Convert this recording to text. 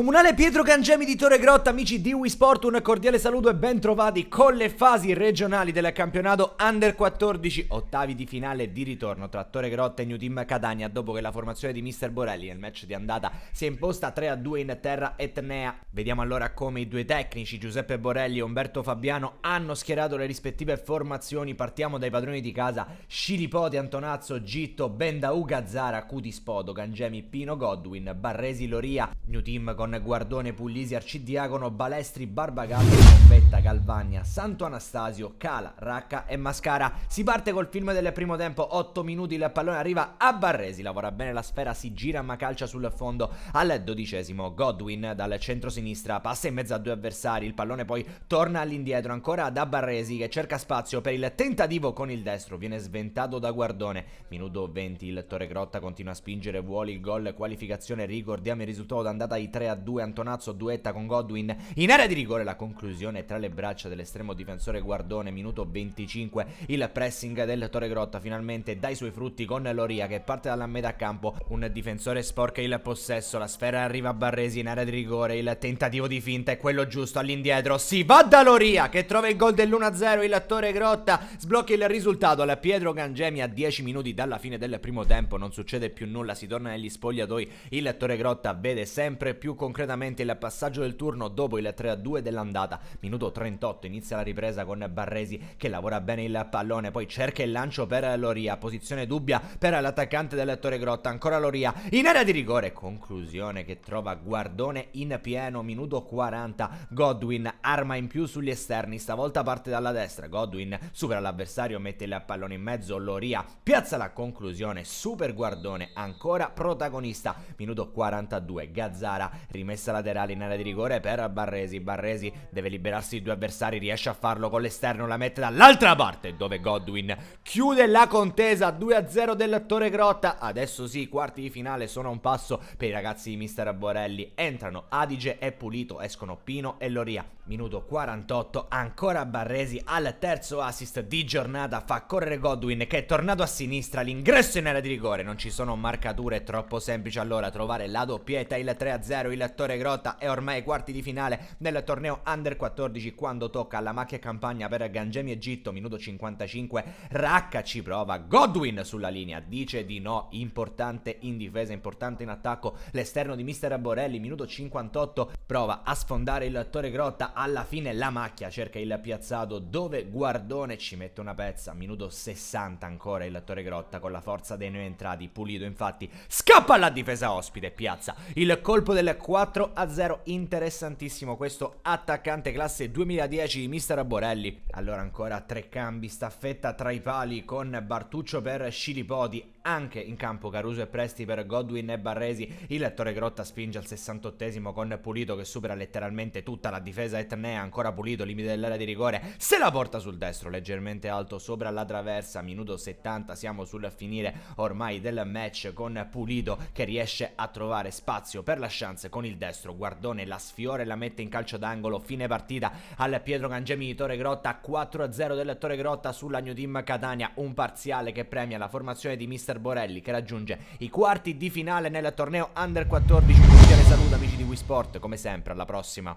Comunale Pietro Cangemi di Torre Grotta, amici di WiSport, un cordiale saluto e ben trovati con le fasi regionali del campionato Under 14, ottavi di finale di ritorno tra Torre Grotta e New Team Catania, dopo che la formazione di Mr. Borelli nel match di andata si è imposta 3-2 in terra etnea. Vediamo allora come i due tecnici, Giuseppe Borelli e Umberto Fabiano, hanno schierato le rispettive formazioni. Partiamo dai padroni di casa, Scilipote, Antonazzo, Gitto, Bendauga, Zara, Cutispodo, Cangemi, Pino, Godwin, Barresi, Loria, New Team con con Guardone, Puglisi, Arcidiacono, Balestri, Barbagallo, Convetta, Calvagna, Santo Anastasio, Cala, Racca e Mascara. Si parte col film del primo tempo, 8 minuti, il pallone arriva a Barresi, lavora bene la sfera, si gira ma calcia sul fondo al dodicesimo. Godwin dal centro-sinistra passa in mezzo a due avversari, il pallone poi torna all'indietro ancora da Barresi che cerca spazio per il tentativo con il destro, viene sventato da Guardone. Minuto 20, il Torre Grotta continua a spingere, vuole il gol, qualificazione, ricordiamo il risultato d'andata di 3 a 2 Antonazzo duetta con Godwin in area di rigore la conclusione tra le braccia dell'estremo difensore Guardone minuto 25 il pressing del Torre Grotta finalmente dai suoi frutti con Loria che parte dalla metà campo un difensore sporca il possesso la sfera arriva a Barresi in area di rigore il tentativo di finta è quello giusto all'indietro si va da Loria che trova il gol dell'1-0 il Torre Grotta sblocca il risultato alla Pietro Gangemi a 10 minuti dalla fine del primo tempo non succede più nulla si torna negli spogliatoi il Torre Grotta vede sempre più con concretamente il passaggio del turno dopo il 3-2 dell'andata. Minuto 38 inizia la ripresa con Barresi che lavora bene il pallone, poi cerca il lancio per Loria, posizione dubbia per l'attaccante del Torre Grotta, ancora Loria in area di rigore, conclusione che trova Guardone in pieno, minuto 40, Godwin arma in più sugli esterni, stavolta parte dalla destra, Godwin supera l'avversario, mette il pallone in mezzo, Loria piazza la conclusione, super Guardone ancora protagonista, minuto 42, Gazzara rimessa laterale in area di rigore per Barresi, Barresi deve liberarsi i due avversari, riesce a farlo con l'esterno, la mette dall'altra parte dove Godwin chiude la contesa 2-0 dell'attore Grotta, adesso sì, quarti di finale sono a un passo per i ragazzi di Mister Borelli, entrano Adige e Pulito, escono Pino e Loria, Minuto 48, ancora Barresi al terzo assist di giornata, fa correre Godwin che è tornato a sinistra, l'ingresso in area di rigore, non ci sono marcature, è troppo semplice allora trovare la doppietta, il 3-0, il Torre Grotta è ormai ai quarti di finale nel torneo Under 14 quando tocca alla macchia campagna per Gangemi Egitto, minuto 55, Racca ci prova, Godwin sulla linea, dice di no, importante in difesa, importante in attacco, l'esterno di Mister Borelli, minuto 58, prova a sfondare il Torre Grotta, alla fine la macchia cerca il piazzato dove Guardone ci mette una pezza, minuto 60 ancora il Torre Grotta con la forza dei noi entrati, Pulito infatti scappa alla difesa ospite piazza il colpo del 4 a 0, interessantissimo questo attaccante classe 2010 di Mister Borelli, allora ancora tre cambi, staffetta tra i pali con Bartuccio per Scilipoti anche in campo Caruso e Presti per Godwin e Barresi. Il lettore Grotta spinge al 68 con Pulito che supera letteralmente tutta la difesa etnea. Ancora Pulito, limite dell'area di rigore. Se la porta sul destro, leggermente alto sopra la traversa. Minuto 70, siamo sul finire ormai del match con Pulito che riesce a trovare spazio per la chance con il destro. Guardone la sfiora e la mette in calcio d'angolo. Fine partita al Pietro Cangemi di Torre Grotta. 4-0 del lettore Grotta sulla New Team Catania. Un parziale che premia la formazione di Mister Borelli che raggiunge i quarti di finale nel torneo Under 14. Un saluto amici di Wii Sport, come sempre, alla prossima.